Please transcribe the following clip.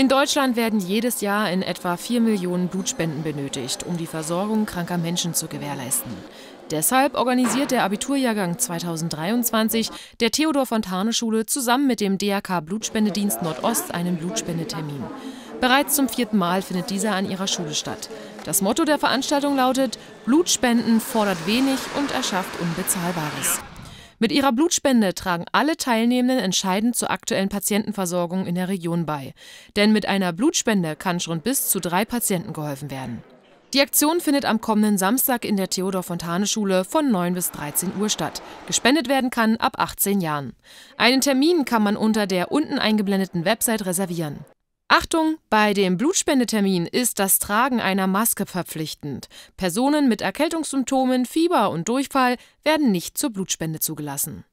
In Deutschland werden jedes Jahr in etwa 4 Millionen Blutspenden benötigt, um die Versorgung kranker Menschen zu gewährleisten. Deshalb organisiert der Abiturjahrgang 2023 der Theodor Fontane Schule zusammen mit dem DRK Blutspendedienst Nordost einen Blutspendetermin. Bereits zum vierten Mal findet dieser an ihrer Schule statt. Das Motto der Veranstaltung lautet: Blutspenden fordert wenig und erschafft Unbezahlbares. Mit ihrer Blutspende tragen alle Teilnehmenden entscheidend zur aktuellen Patientenversorgung in der Region bei. Denn mit einer Blutspende kann schon bis zu drei Patienten geholfen werden. Die Aktion findet am kommenden Samstag in der Theodor-Fontane-Schule von 9 bis 13 Uhr statt. Gespendet werden kann ab 18 Jahren. Einen Termin kann man unter der unten eingeblendeten Website reservieren. Achtung, bei dem Blutspendetermin ist das Tragen einer Maske verpflichtend. Personen mit Erkältungssymptomen, Fieber und Durchfall werden nicht zur Blutspende zugelassen.